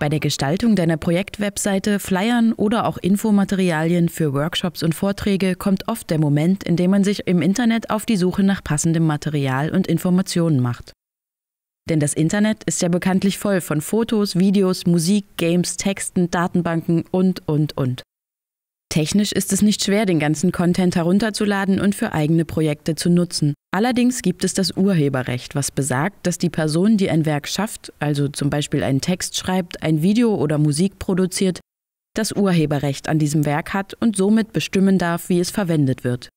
Bei der Gestaltung deiner Projektwebseite, Flyern oder auch Infomaterialien für Workshops und Vorträge kommt oft der Moment, in dem man sich im Internet auf die Suche nach passendem Material und Informationen macht. Denn das Internet ist ja bekanntlich voll von Fotos, Videos, Musik, Games, Texten, Datenbanken und, und, und. Technisch ist es nicht schwer, den ganzen Content herunterzuladen und für eigene Projekte zu nutzen. Allerdings gibt es das Urheberrecht, was besagt, dass die Person, die ein Werk schafft, also zum Beispiel einen Text schreibt, ein Video oder Musik produziert, das Urheberrecht an diesem Werk hat und somit bestimmen darf, wie es verwendet wird.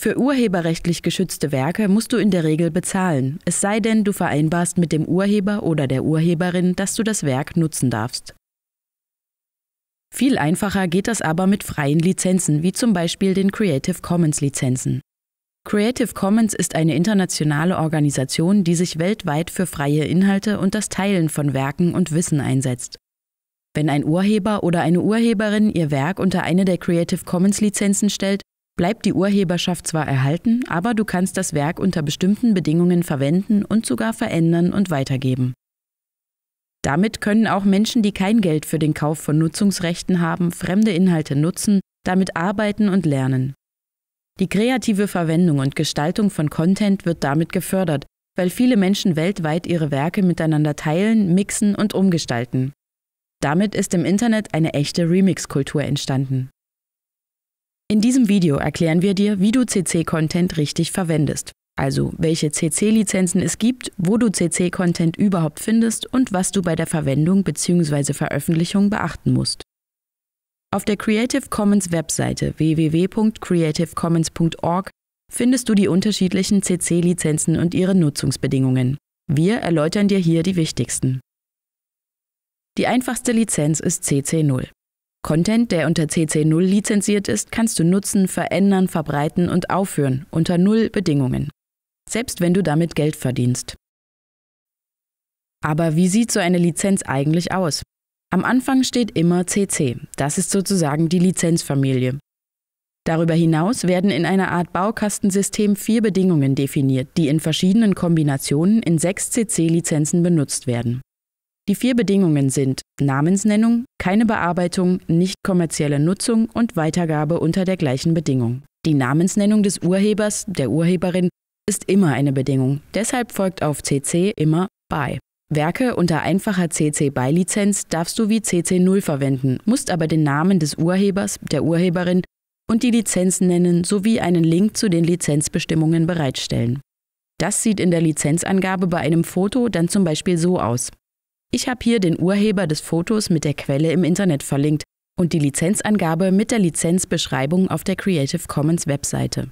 Für urheberrechtlich geschützte Werke musst du in der Regel bezahlen, es sei denn, du vereinbarst mit dem Urheber oder der Urheberin, dass du das Werk nutzen darfst. Viel einfacher geht das aber mit freien Lizenzen, wie zum Beispiel den Creative Commons Lizenzen. Creative Commons ist eine internationale Organisation, die sich weltweit für freie Inhalte und das Teilen von Werken und Wissen einsetzt. Wenn ein Urheber oder eine Urheberin ihr Werk unter eine der Creative Commons Lizenzen stellt, bleibt die Urheberschaft zwar erhalten, aber du kannst das Werk unter bestimmten Bedingungen verwenden und sogar verändern und weitergeben. Damit können auch Menschen, die kein Geld für den Kauf von Nutzungsrechten haben, fremde Inhalte nutzen, damit arbeiten und lernen. Die kreative Verwendung und Gestaltung von Content wird damit gefördert, weil viele Menschen weltweit ihre Werke miteinander teilen, mixen und umgestalten. Damit ist im Internet eine echte Remix-Kultur entstanden. In diesem Video erklären wir dir, wie du CC-Content richtig verwendest also welche CC-Lizenzen es gibt, wo du CC-Content überhaupt findest und was du bei der Verwendung bzw. Veröffentlichung beachten musst. Auf der Creative Commons Webseite www.creativecommons.org findest du die unterschiedlichen CC-Lizenzen und ihre Nutzungsbedingungen. Wir erläutern dir hier die wichtigsten. Die einfachste Lizenz ist CC0. Content, der unter CC0 lizenziert ist, kannst du nutzen, verändern, verbreiten und aufführen unter null Bedingungen selbst wenn du damit Geld verdienst. Aber wie sieht so eine Lizenz eigentlich aus? Am Anfang steht immer CC, das ist sozusagen die Lizenzfamilie. Darüber hinaus werden in einer Art Baukastensystem vier Bedingungen definiert, die in verschiedenen Kombinationen in sechs CC-Lizenzen benutzt werden. Die vier Bedingungen sind Namensnennung, keine Bearbeitung, nicht kommerzielle Nutzung und Weitergabe unter der gleichen Bedingung. Die Namensnennung des Urhebers, der Urheberin ist immer eine Bedingung. Deshalb folgt auf CC immer BY. Werke unter einfacher CC-BY-Lizenz darfst du wie CC0 verwenden, musst aber den Namen des Urhebers, der Urheberin und die Lizenz nennen sowie einen Link zu den Lizenzbestimmungen bereitstellen. Das sieht in der Lizenzangabe bei einem Foto dann zum Beispiel so aus. Ich habe hier den Urheber des Fotos mit der Quelle im Internet verlinkt und die Lizenzangabe mit der Lizenzbeschreibung auf der Creative Commons Webseite.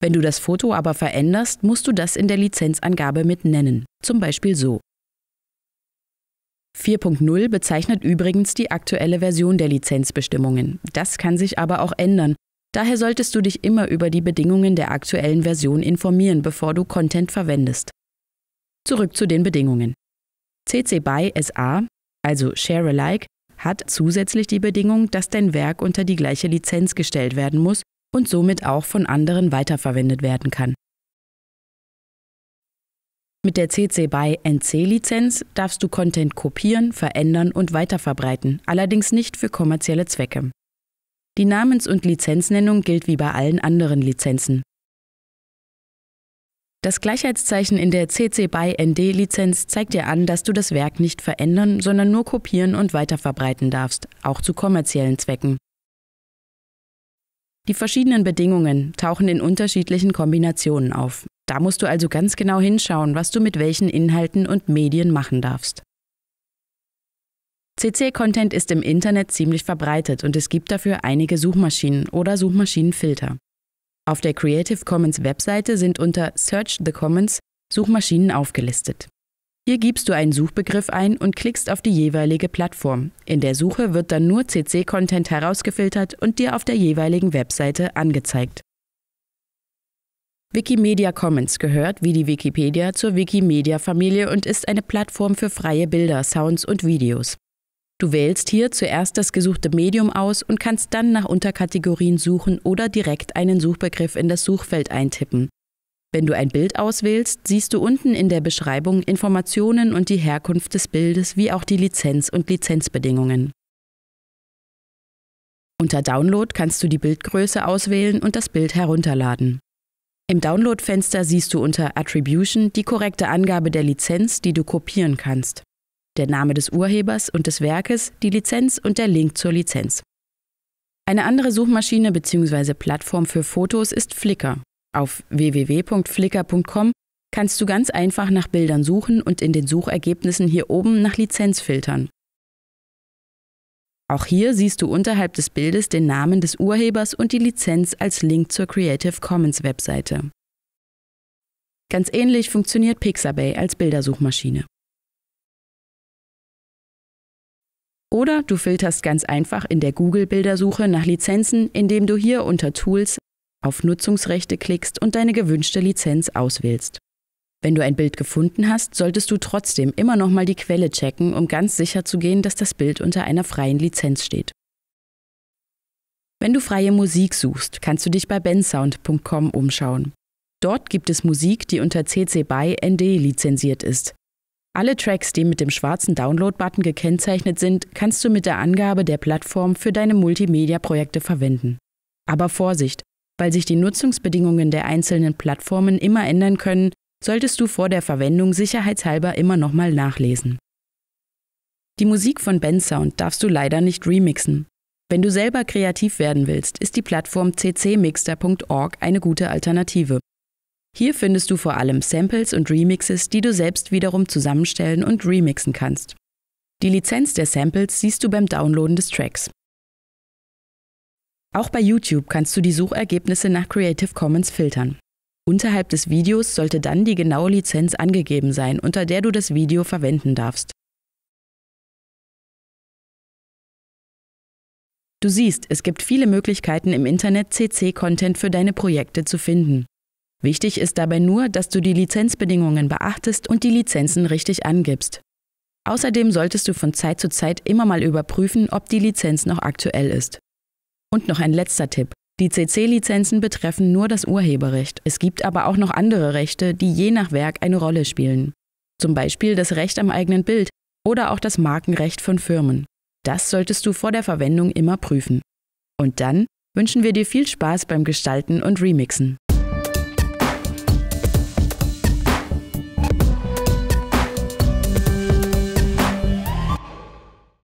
Wenn du das Foto aber veränderst, musst du das in der Lizenzangabe mit nennen, zum Beispiel so. 4.0 bezeichnet übrigens die aktuelle Version der Lizenzbestimmungen. Das kann sich aber auch ändern. Daher solltest du dich immer über die Bedingungen der aktuellen Version informieren, bevor du Content verwendest. Zurück zu den Bedingungen. CC BY SA, also Share Alike, hat zusätzlich die Bedingung, dass dein Werk unter die gleiche Lizenz gestellt werden muss und somit auch von anderen weiterverwendet werden kann. Mit der CC BY NC-Lizenz darfst du Content kopieren, verändern und weiterverbreiten, allerdings nicht für kommerzielle Zwecke. Die Namens- und Lizenznennung gilt wie bei allen anderen Lizenzen. Das Gleichheitszeichen in der CC BY ND-Lizenz zeigt dir an, dass du das Werk nicht verändern, sondern nur kopieren und weiterverbreiten darfst, auch zu kommerziellen Zwecken. Die verschiedenen Bedingungen tauchen in unterschiedlichen Kombinationen auf. Da musst du also ganz genau hinschauen, was du mit welchen Inhalten und Medien machen darfst. CC-Content ist im Internet ziemlich verbreitet und es gibt dafür einige Suchmaschinen oder Suchmaschinenfilter. Auf der Creative Commons Webseite sind unter Search the Commons Suchmaschinen aufgelistet. Hier gibst du einen Suchbegriff ein und klickst auf die jeweilige Plattform. In der Suche wird dann nur CC-Content herausgefiltert und dir auf der jeweiligen Webseite angezeigt. Wikimedia Commons gehört wie die Wikipedia zur Wikimedia-Familie und ist eine Plattform für freie Bilder, Sounds und Videos. Du wählst hier zuerst das gesuchte Medium aus und kannst dann nach Unterkategorien suchen oder direkt einen Suchbegriff in das Suchfeld eintippen. Wenn du ein Bild auswählst, siehst du unten in der Beschreibung Informationen und die Herkunft des Bildes wie auch die Lizenz und Lizenzbedingungen. Unter Download kannst du die Bildgröße auswählen und das Bild herunterladen. Im Download-Fenster siehst du unter Attribution die korrekte Angabe der Lizenz, die du kopieren kannst. Der Name des Urhebers und des Werkes, die Lizenz und der Link zur Lizenz. Eine andere Suchmaschine bzw. Plattform für Fotos ist Flickr. Auf www.flickr.com kannst du ganz einfach nach Bildern suchen und in den Suchergebnissen hier oben nach Lizenz filtern. Auch hier siehst du unterhalb des Bildes den Namen des Urhebers und die Lizenz als Link zur Creative Commons Webseite. Ganz ähnlich funktioniert Pixabay als Bildersuchmaschine. Oder du filterst ganz einfach in der Google-Bildersuche nach Lizenzen, indem du hier unter Tools auf Nutzungsrechte klickst und deine gewünschte Lizenz auswählst. Wenn du ein Bild gefunden hast, solltest du trotzdem immer nochmal die Quelle checken, um ganz sicher zu gehen, dass das Bild unter einer freien Lizenz steht. Wenn du freie Musik suchst, kannst du dich bei bensound.com umschauen. Dort gibt es Musik, die unter CC BY ND lizenziert ist. Alle Tracks, die mit dem schwarzen Download-Button gekennzeichnet sind, kannst du mit der Angabe der Plattform für deine Multimedia-Projekte verwenden. Aber Vorsicht, weil sich die Nutzungsbedingungen der einzelnen Plattformen immer ändern können, solltest du vor der Verwendung sicherheitshalber immer nochmal nachlesen. Die Musik von Bensound darfst du leider nicht remixen. Wenn du selber kreativ werden willst, ist die Plattform ccmixter.org eine gute Alternative. Hier findest du vor allem Samples und Remixes, die du selbst wiederum zusammenstellen und remixen kannst. Die Lizenz der Samples siehst du beim Downloaden des Tracks. Auch bei YouTube kannst du die Suchergebnisse nach Creative Commons filtern. Unterhalb des Videos sollte dann die genaue Lizenz angegeben sein, unter der du das Video verwenden darfst. Du siehst, es gibt viele Möglichkeiten im Internet CC-Content für deine Projekte zu finden. Wichtig ist dabei nur, dass du die Lizenzbedingungen beachtest und die Lizenzen richtig angibst. Außerdem solltest du von Zeit zu Zeit immer mal überprüfen, ob die Lizenz noch aktuell ist. Und noch ein letzter Tipp. Die CC-Lizenzen betreffen nur das Urheberrecht. Es gibt aber auch noch andere Rechte, die je nach Werk eine Rolle spielen. Zum Beispiel das Recht am eigenen Bild oder auch das Markenrecht von Firmen. Das solltest du vor der Verwendung immer prüfen. Und dann wünschen wir dir viel Spaß beim Gestalten und Remixen.